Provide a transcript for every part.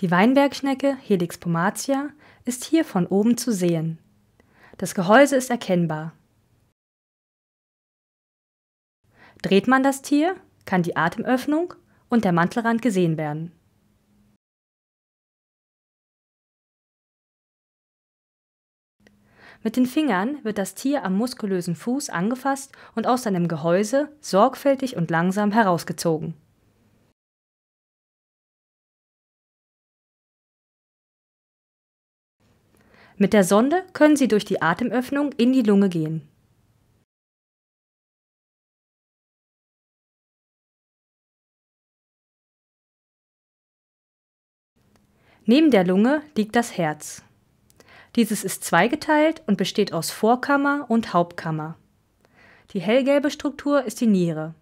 Die Weinbergschnecke Helix pomatia ist hier von oben zu sehen. Das Gehäuse ist erkennbar. Dreht man das Tier, kann die Atemöffnung und der Mantelrand gesehen werden. Mit den Fingern wird das Tier am muskulösen Fuß angefasst und aus seinem Gehäuse sorgfältig und langsam herausgezogen. Mit der Sonde können sie durch die Atemöffnung in die Lunge gehen. Neben der Lunge liegt das Herz. Dieses ist zweigeteilt und besteht aus Vorkammer und Hauptkammer. Die hellgelbe Struktur ist die Niere.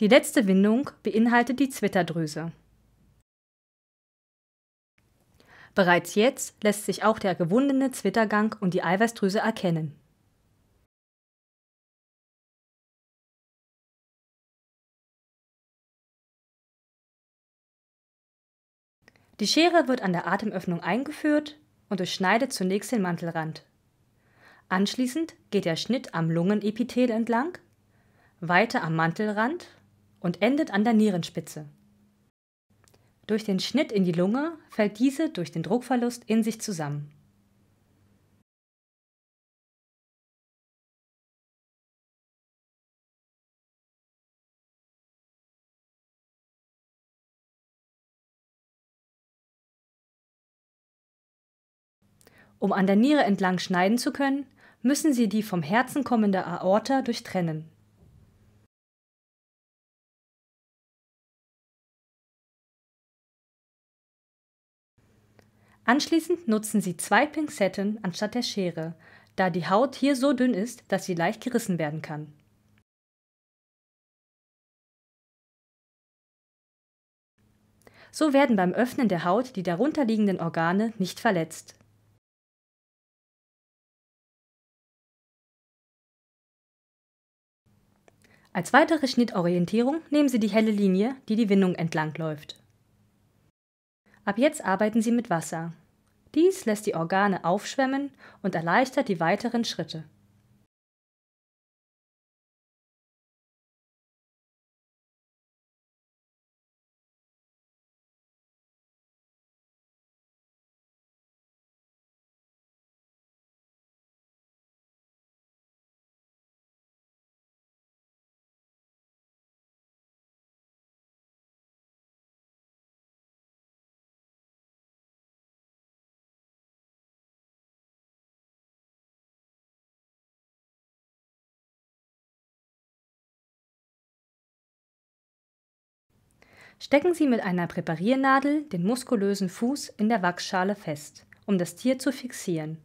Die letzte Windung beinhaltet die Zwitterdrüse. Bereits jetzt lässt sich auch der gewundene Zwittergang und die Eiweißdrüse erkennen. Die Schere wird an der Atemöffnung eingeführt und durchschneidet zunächst den Mantelrand. Anschließend geht der Schnitt am Lungenepithel entlang, weiter am Mantelrand und endet an der Nierenspitze. Durch den Schnitt in die Lunge fällt diese durch den Druckverlust in sich zusammen. Um an der Niere entlang schneiden zu können, müssen Sie die vom Herzen kommende Aorta durchtrennen. Anschließend nutzen Sie zwei Pinzetten anstatt der Schere, da die Haut hier so dünn ist, dass sie leicht gerissen werden kann. So werden beim Öffnen der Haut die darunterliegenden Organe nicht verletzt. Als weitere Schnittorientierung nehmen Sie die helle Linie, die die Windung entlang läuft. Ab jetzt arbeiten sie mit Wasser. Dies lässt die Organe aufschwemmen und erleichtert die weiteren Schritte Stecken Sie mit einer Präpariernadel den muskulösen Fuß in der Wachsschale fest, um das Tier zu fixieren.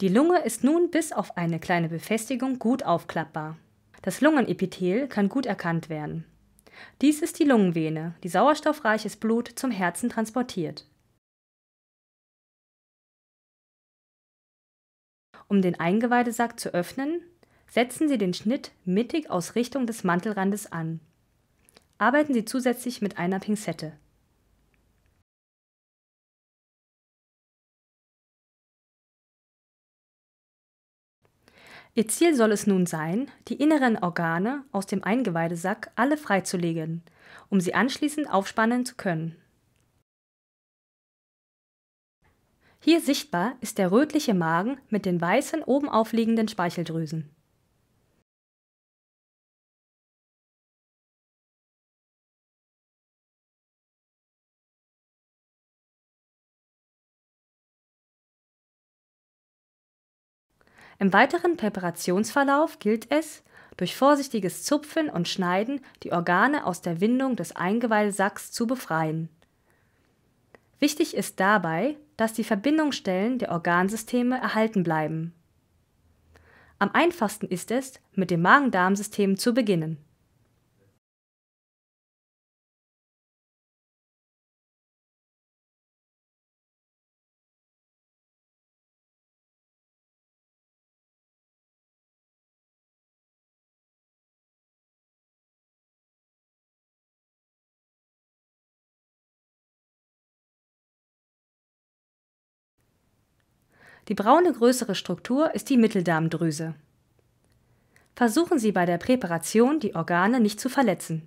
Die Lunge ist nun bis auf eine kleine Befestigung gut aufklappbar. Das Lungenepithel kann gut erkannt werden. Dies ist die Lungenvene, die sauerstoffreiches Blut zum Herzen transportiert. Um den Eingeweidesack zu öffnen, setzen Sie den Schnitt mittig aus Richtung des Mantelrandes an Arbeiten Sie zusätzlich mit einer Pinzette. Ihr Ziel soll es nun sein, die inneren Organe aus dem Eingeweidesack alle freizulegen, um sie anschließend aufspannen zu können. Hier sichtbar ist der rötliche Magen mit den weißen oben aufliegenden Speicheldrüsen. Im weiteren Präparationsverlauf gilt es, durch vorsichtiges Zupfen und Schneiden die Organe aus der Windung des Eingeweilsacks zu befreien. Wichtig ist dabei, dass die Verbindungsstellen der Organsysteme erhalten bleiben. Am einfachsten ist es, mit dem Magen-Darm-System zu beginnen Die braune größere Struktur ist die Mitteldarmdrüse. Versuchen Sie bei der Präparation, die Organe nicht zu verletzen.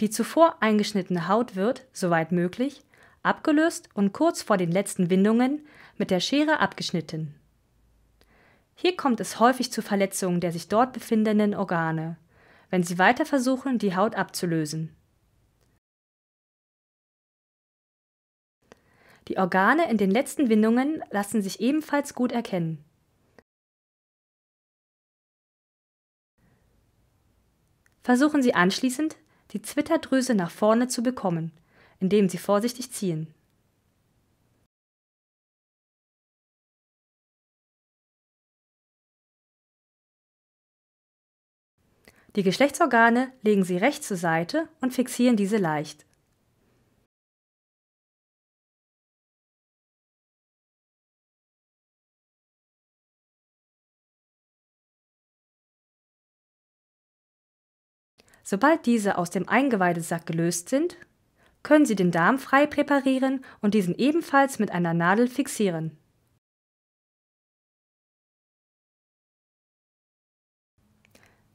Die zuvor eingeschnittene Haut wird, soweit möglich, abgelöst und kurz vor den letzten Windungen mit der Schere abgeschnitten. Hier kommt es häufig zu Verletzungen der sich dort befindenden Organe, wenn sie weiter versuchen, die Haut abzulösen. Die Organe in den letzten Windungen lassen sich ebenfalls gut erkennen. Versuchen Sie anschließend, die Zwitterdrüse nach vorne zu bekommen, indem Sie vorsichtig ziehen Die Geschlechtsorgane legen sie rechts zur Seite und fixieren diese leicht. Sobald diese aus dem Eingeweidesack gelöst sind, können Sie den Darm frei präparieren und diesen ebenfalls mit einer Nadel fixieren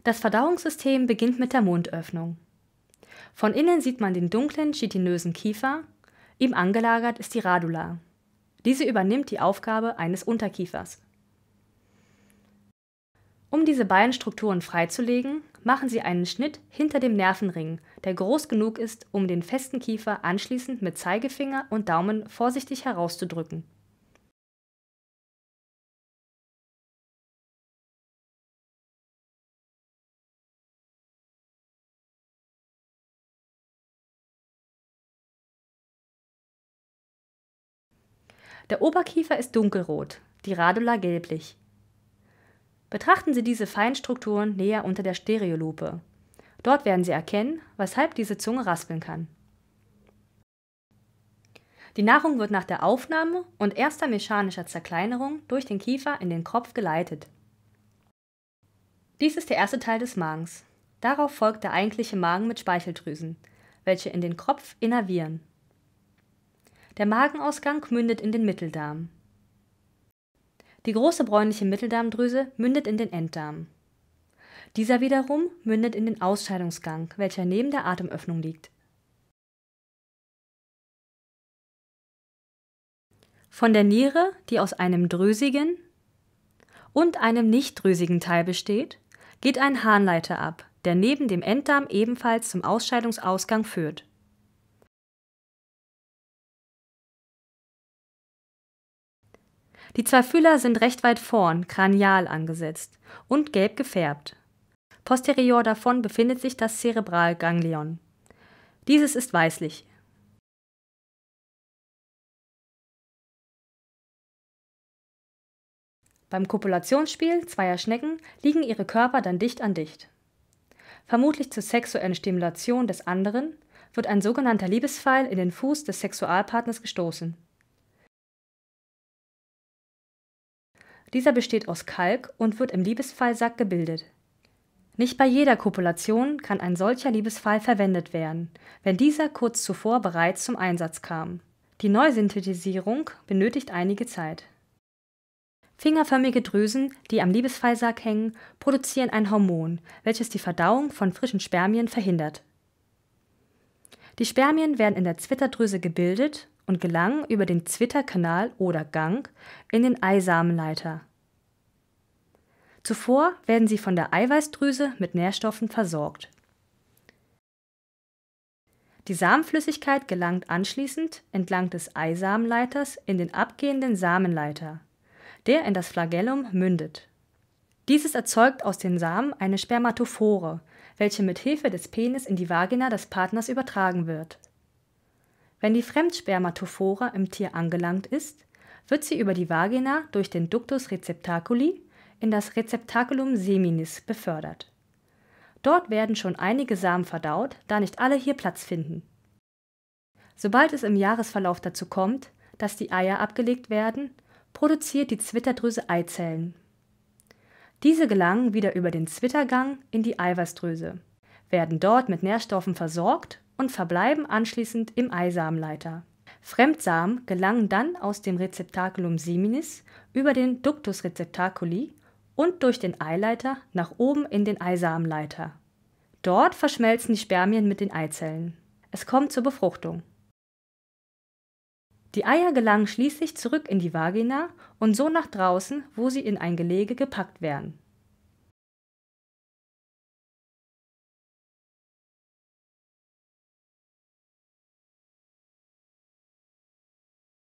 Das Verdauungssystem beginnt mit der Mundöffnung. Von innen sieht man den dunklen, chitinösen Kiefer, ihm angelagert ist die Radula. Diese übernimmt die Aufgabe eines Unterkiefers. Um diese beiden Strukturen freizulegen, machen sie einen Schnitt hinter dem Nervenring, der groß genug ist, um den festen Kiefer anschließend mit Zeigefinger und Daumen vorsichtig herauszudrücken. Der Oberkiefer ist dunkelrot, die Radula gelblich. Betrachten Sie diese Feinstrukturen näher unter der Stereolupe. Dort werden Sie erkennen, weshalb diese Zunge raspeln kann. Die Nahrung wird nach der Aufnahme und erster mechanischer Zerkleinerung durch den Kiefer in den Kopf geleitet. Dies ist der erste Teil des Magens. Darauf folgt der eigentliche Magen mit Speicheldrüsen, welche in den Kopf innervieren. Der Magenausgang mündet in den Mitteldarm. Die große bräunliche Mitteldarmdrüse mündet in den Enddarm. Dieser wiederum mündet in den Ausscheidungsgang, welcher neben der Atemöffnung liegt. Von der Niere, die aus einem drüsigen und einem nicht drüsigen Teil besteht, geht ein Harnleiter ab, der neben dem Enddarm ebenfalls zum Ausscheidungsausgang führt. Die zwei Fühler sind recht weit vorn, kranial angesetzt und gelb gefärbt. Posterior davon befindet sich das Zerebralganglion. Dieses ist weißlich. Beim Kopulationsspiel zweier Schnecken liegen ihre Körper dann dicht an dicht. Vermutlich zur sexuellen Stimulation des anderen wird ein sogenannter Liebespfeil in den Fuß des Sexualpartners gestoßen. Dieser besteht aus Kalk und wird im Liebesfallsack gebildet. Nicht bei jeder Kopulation kann ein solcher Liebesfall verwendet werden, wenn dieser kurz zuvor bereits zum Einsatz kam. Die Neusynthetisierung benötigt einige Zeit. Fingerförmige Drüsen, die am Liebesfallsack hängen, produzieren ein Hormon, welches die Verdauung von frischen Spermien verhindert. Die Spermien werden in der Zwitterdrüse gebildet und gelangen über den Zwitterkanal oder Gang in den Eisamenleiter. Zuvor werden sie von der Eiweißdrüse mit Nährstoffen versorgt. Die Samenflüssigkeit gelangt anschließend entlang des Eisamenleiters in den abgehenden Samenleiter, der in das Flagellum mündet. Dieses erzeugt aus den Samen eine Spermatophore, welche mit Hilfe des Penis in die Vagina des Partners übertragen wird wenn die Fremdspermatophora im Tier angelangt ist, wird sie über die Vagina durch den Ductus receptaculi in das Receptaculum seminis befördert. Dort werden schon einige Samen verdaut, da nicht alle hier Platz finden. Sobald es im Jahresverlauf dazu kommt, dass die Eier abgelegt werden, produziert die Zwitterdrüse Eizellen. Diese gelangen wieder über den Zwittergang in die Eiweißdrüse, werden dort mit Nährstoffen versorgt und verbleiben anschließend im Eisamenleiter. Fremdsamen gelangen dann aus dem Rezeptaculum seminis über den Ductus receptaculi und durch den Eileiter nach oben in den Eisamenleiter. Dort verschmelzen die Spermien mit den Eizellen. Es kommt zur Befruchtung. Die Eier gelangen schließlich zurück in die Vagina und so nach draußen, wo sie in ein Gelege gepackt werden.